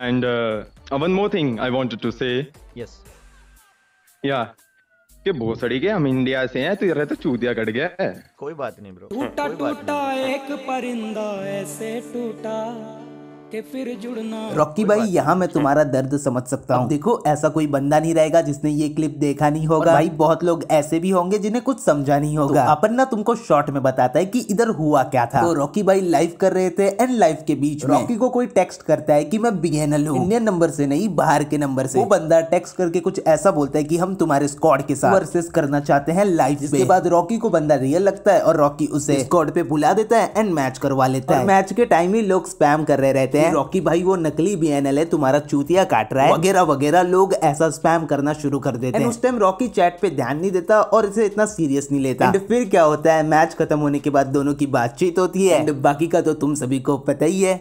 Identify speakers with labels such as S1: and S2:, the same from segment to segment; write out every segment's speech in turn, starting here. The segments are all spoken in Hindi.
S1: And one more thing I want to say say. Yes. सड़ी हम इंडिया से हैं तो ये तो चूतिया कट गया है कोई बात नहीं ब्रो टूटा टूटा एक परिंदा ऐसे टूटा के फिर जुड़ना रॉकी भाई यहाँ मैं तुम्हारा दर्द समझ सकता हूँ देखो ऐसा कोई बंदा नहीं रहेगा जिसने ये क्लिप देखा नहीं होगा भाई बहुत लोग ऐसे भी होंगे जिन्हें कुछ समझा नहीं होगा तो अपन ना तुमको शॉर्ट में बताता है की इधर हुआ क्या था तो रॉकी भाई लाइव कर रहे थे एंड लाइव के बीच रॉकी को कोई टेक्स्ट करता है की मैं बीएनएल हूँ इंडियन नंबर से नहीं बाहर के नंबर से वो बंदा टेक्स्ट करके कुछ ऐसा बोलता है की हम तुम्हारे स्कॉड के साथ वर्सेस करना चाहते हैं लाइव के बाद रॉकी को बंदा रियल लगता है और रॉकी उसे स्कॉड पे बुला देता है एंड मैच करवा लेता है मैच के टाइम ही लोग स्पैम कर रहे रहते हैं है रॉकी भाई वो नकली बी है तुम्हारा चूतिया काट रहा है वगैरह वगैरह लोग ऐसा स्पैम करना शुरू कर देते हैं उस टाइम रॉकी चैट पे ध्यान नहीं देता और इसे इतना सीरियस नहीं लेता फिर क्या होता है मैच खत्म होने के बाद दोनों की बातचीत होती है बाकी का तो तुम सभी को पता ही है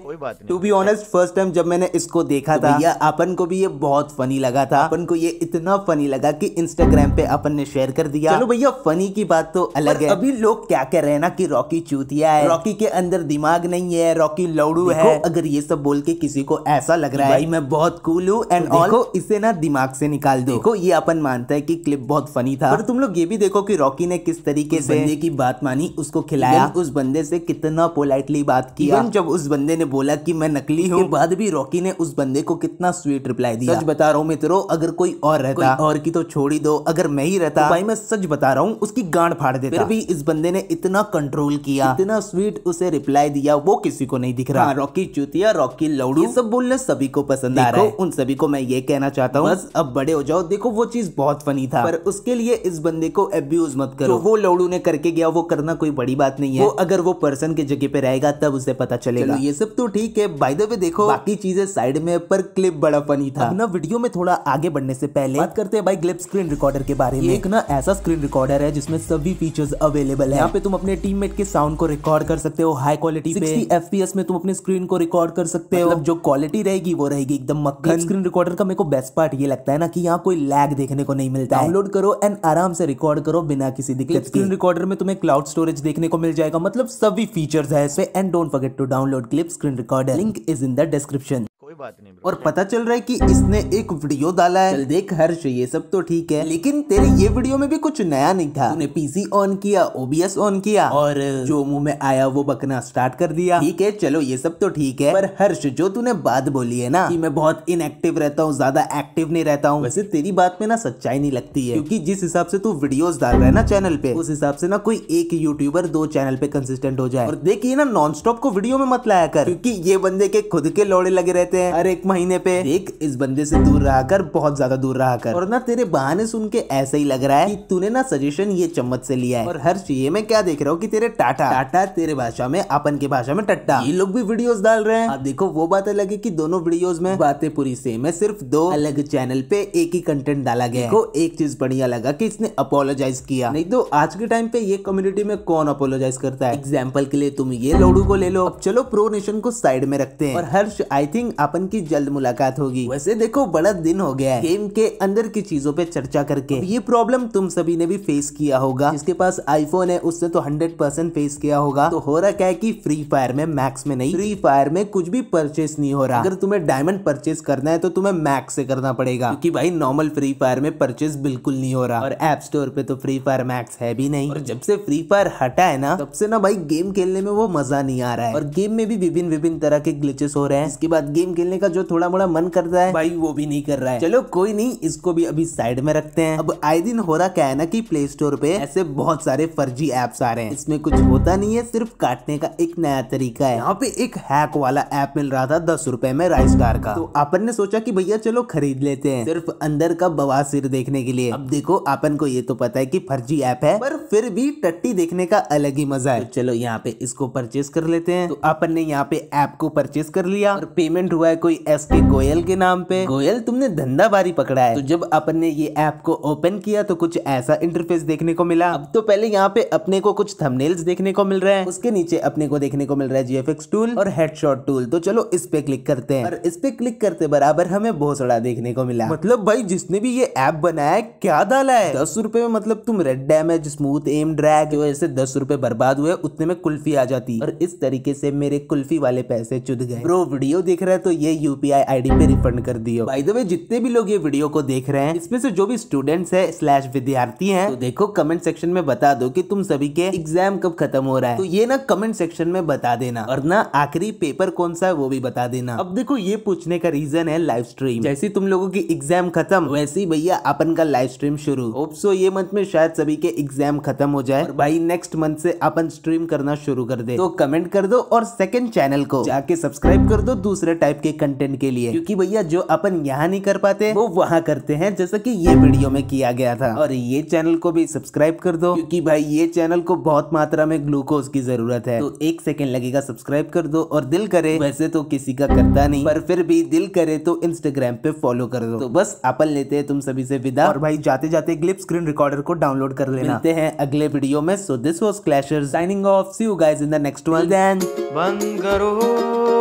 S1: to be honest first time जब मैंने इसको देखा तो था या अपन को भी ये बहुत फनी लगा था अपन को ये इतना फनी लगा की इंस्टाग्राम पे अपन ने शेयर कर दिया चलो भैया फनी की बात तो अलग है अभी लोग क्या कह रहे हैं ना कि रॉकी चूतिया है रॉकी के अंदर दिमाग नहीं है रॉकी लौड़ू है अगर ये सब सब बोल के किसी को ऐसा लग रहा है भाई मैं बहुत कूल हूँ एंड ऑल को इसे ना दिमाग से निकाल दो देखो ये अपन मानता है कि क्लिप बहुत फनी था पर तुम लोग ये भी देखो कि रॉकी ने किस तरीके से बंदे की बात मानी उसको खिलाया उस बंदे से कितना पोलाइटली बात किया जब उस बंदे ने बोला की मैं नकली हूँ बाद भी रॉकी ने उस बंदे को कितना स्वीट रिप्लाई दिया सच बता रहा हूँ मित्रों अगर कोई और रहता और की तो छोड़ ही दो अगर मैं ही रहता तो भाई मैं सच बता रहा हूँ उसकी गांड फाड़ देता फिर भी इस बंदे ने इतना कंट्रोल किया इतना स्वीट उसे रिप्लाई दिया वो किसी को नहीं दिख रहा रॉकी हाँ, चूतिया का रॉकी लौड़ू सब बोलना सभी को पसंद आ रहा है उन सभी को मैं ये कहना चाहता हूँ बस अब बड़े हो जाओ देखो वो चीज बहुत फनी था पर उसके लिए इस बंदे को एब्यूज मत करो वो लौड़ू ने करके गया वो करना कोई बड़ी बात नहीं है वो अगर वो पर्सन के जगह पे रहेगा तब उसे पता चलेगा ये सब तो ठीक है बाय द वे देखो बाकी चीजें साइड में पर क्लिप बड़ा फनी था ना वीडियो में थोड़ा आगे बढ़ने से पहले बात करते हैं भाई क्लिप स्क्रीन रिकॉर्डर के बारे में एक ना ऐसा स्क्रीन रिकॉर्डर है जिसमें सभी फीचर्स अवेलेबल है यहाँ पे तुम अपने टीममेट के साउंड को रिकॉर्ड कर सकते हो हाई क्वालिटी एफ पी में तुम अपने स्क्रीन को रिकॉर्ड कर कर सकते हो मतलब जो क्वालिटी रहेगी वो रहेगी एकदम मक्खन स्क्रीन रिकॉर्डर का मेरे को बेस्ट पार्ट ये लगता है ना कि यहाँ कोई लैग देखने को नहीं मिलता डाउनलोड करो एंड आराम से रिकॉर्ड करो बिना किसी दिक्कत स्क्रीन रिकॉर्डर में तुम्हें क्लाउड स्टोरेज देखने को मिल जाएगा मतलब सभी फीचर्स है इसमें and don't forget to download clip screen recorder link is in the description कोई बात नहीं और पता चल रहा है कि इसने एक वीडियो डाला है चल देख हर्ष ये सब तो ठीक है लेकिन तेरे ये वीडियो में भी कुछ नया नहीं था तूने पीसी ऑन किया ओबीएस ऑन किया और जो मुंह में आया वो बकना स्टार्ट कर दिया ठीक है चलो ये सब तो ठीक है पर हर्ष जो तूने बात बोली है ना कि मैं बहुत इनएक्टिव रहता हूँ ज्यादा एक्टिव नहीं रहता हूँ वैसे तेरी बात में ना सच्चाई नहीं लगती है क्योंकि जिस हिसाब से तू वीडियो डाल रहा है ना चैनल पे उस हिसाब से ना कोई एक यूट्यूबर दो चैनल पे कंसिस्टेंट हो जाए और देखिए ना नॉन स्टॉप को वीडियो में मत लाया कर क्यूँकी ये बंदे के खुद के लौड़े लगे रहते हैं हैं हर एक महीने पे एक इस बंदे से दूर रहा कर बहुत ज्यादा दूर रहा कर और ना तेरे बहाने सुन के ऐसा ही लग रहा है कि तूने ना सजेशन ये चम्मच से लिया है और हर चीज में क्या देख रहा हूँ कि तेरे टाटा टाटा तेरे भाषा में अपन के भाषा में टट्टा ये लोग भी वीडियोस डाल रहे हैं आप देखो वो बात अलग है की दोनों वीडियोज में बातें पूरी सेम है सिर्फ दो अलग चैनल पे एक ही कंटेंट डाला गया को एक चीज बढ़िया लगा की इसने अपोलोजाइज किया नहीं तो आज के टाइम पे ये कम्युनिटी में कौन अपोलोजाइज करता है एग्जाम्पल के लिए तुम ये लोडू को ले लो अब चलो प्रो नेशन को साइड में रखते हैं और हर्ष आई थिंक आप अपन की जल्द मुलाकात होगी वैसे देखो बड़ा दिन हो गया है गेम के अंदर की चीजों पे चर्चा करके ये प्रॉब्लम तुम सभी ने भी फेस किया होगा जिसके पास आईफोन है उसने तो हंड्रेड परसेंट फेस किया होगा तो हो रहा क्या है की फ्री फायर में मैक्स में नहीं फ्री फायर में कुछ भी परचेस नहीं हो रहा अगर तुम्हें डायमंड परचेस करना है तो तुम्हें मैक्स से करना पड़ेगा क्योंकि भाई नॉर्मल फ्री फायर में परचेस बिल्कुल नहीं हो रहा और एप स्टोर पे तो फ्री फायर मैक्स है भी नहीं और जब से फ्री फायर हटा है ना तब से ना भाई गेम खेलने में वो मजा नहीं आ रहा है और गेम में भी विभिन्न विभिन्न तरह के ग्लिचेस हो रहे हैं इसके बाद गेम के खेलने का जो थोड़ा मोड़ा मन करता है भाई वो भी नहीं कर रहा है चलो कोई नहीं इसको भी अभी साइड में रखते हैं अब आए दिन हो रहा क्या है ना कि प्ले स्टोर पे ऐसे बहुत सारे फर्जी एप्स आ रहे हैं इसमें कुछ होता नहीं है सिर्फ काटने का एक नया तरीका है यहाँ पे एक हैक वाला ऐप मिल रहा था दस रूपए में राइस कार का तो आपन ने सोचा की भैया चलो खरीद लेते हैं सिर्फ अंदर का बवासीर देखने के लिए अब देखो आपन को ये तो पता है की फर्जी ऐप है पर फिर भी टट्टी देखने का अलग ही मजा है तो चलो यहाँ पे इसको परचेस कर लेते हैं तो आपन ने यहाँ पे ऐप को परचेस कर लिया और पेमेंट हुआ है कोई एस के गोयल के नाम पे गोयल तुमने धंधा बारी पकड़ा है तो जब अपन ने ये ऐप को ओपन किया तो कुछ ऐसा इंटरफेस देखने को मिला अब तो पहले यहाँ पे अपने को कुछ थंबनेल्स देखने को मिल रहा है उसके नीचे अपने को देखने को मिल रहा है जीएफएक्स टूल और हेडशॉट टूल तो चलो इस पे क्लिक करते हैं और इस पे क्लिक करते बराबर हमें बहुत सड़ा देखने को मिला मतलब भाई जिसने भी ये ऐप बनाया क्या डाला है दस रुपए में मतलब तुम red damage smooth M drag की वजह से दस रुपए बर्बाद हुए उतने में कुल्फी आ जाती और इस तरीके से मेरे कुल्फी वाले पैसे चुद गए ब्रो वीडियो देख रहे तो ये यू पी पे रिफंड कर दियो बाई द जितने भी लोग ये वीडियो को देख रहे हैं इसमें से जो भी स्टूडेंट है स्लैश विद्यार्थी है तो देखो कमेंट सेक्शन में बता दो की तुम सभी के एग्जाम कब खत्म हो रहा है तो ये ना कमेंट सेक्शन में बता देना और ना आखिरी पेपर कौन सा है वो भी बता देना अब देखो ये पूछने का रीजन है लाइव स्ट्रीम जैसे तुम लोगों की एग्जाम खत्म वैसे ही भैया अपन का लाइव स्ट्रीम शुरू होप सो ये मंथ में शायद सभी के एग्जाम खत्म हो जाए और भाई नेक्स्ट मंथ से अपन स्ट्रीम करना शुरू कर दे तो कमेंट कर दो और सेकंड चैनल को जाके सब्सक्राइब कर दो दूसरे टाइप के कंटेंट के लिए क्योंकि भैया जो अपन यहाँ नहीं कर पाते वो वहाँ करते हैं जैसा कि ये वीडियो में किया गया था और ये चैनल को भी सब्सक्राइब कर दो क्योंकि भाई ये चैनल को बहुत मात्रा में ग्लूकोज की जरूरत है तो एक सेकेंड लगेगा सब्सक्राइब कर दो और दिल करे वैसे तो किसी का करता नहीं पर फिर भी दिल करे तो इंस्टाग्राम पे फॉलो कर दो तो बस अपन लेते हैं तुम सभी से विदा और भाई जाते जाते ग्लिप स्क्रीन रिकॉर्डर को डाउनलोड कर लेना मिलते हैं अगले वीडियो में so this was Clasher signing off see you guys in the next one then बंद करो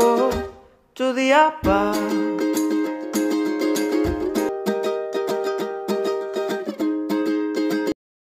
S1: to the upper.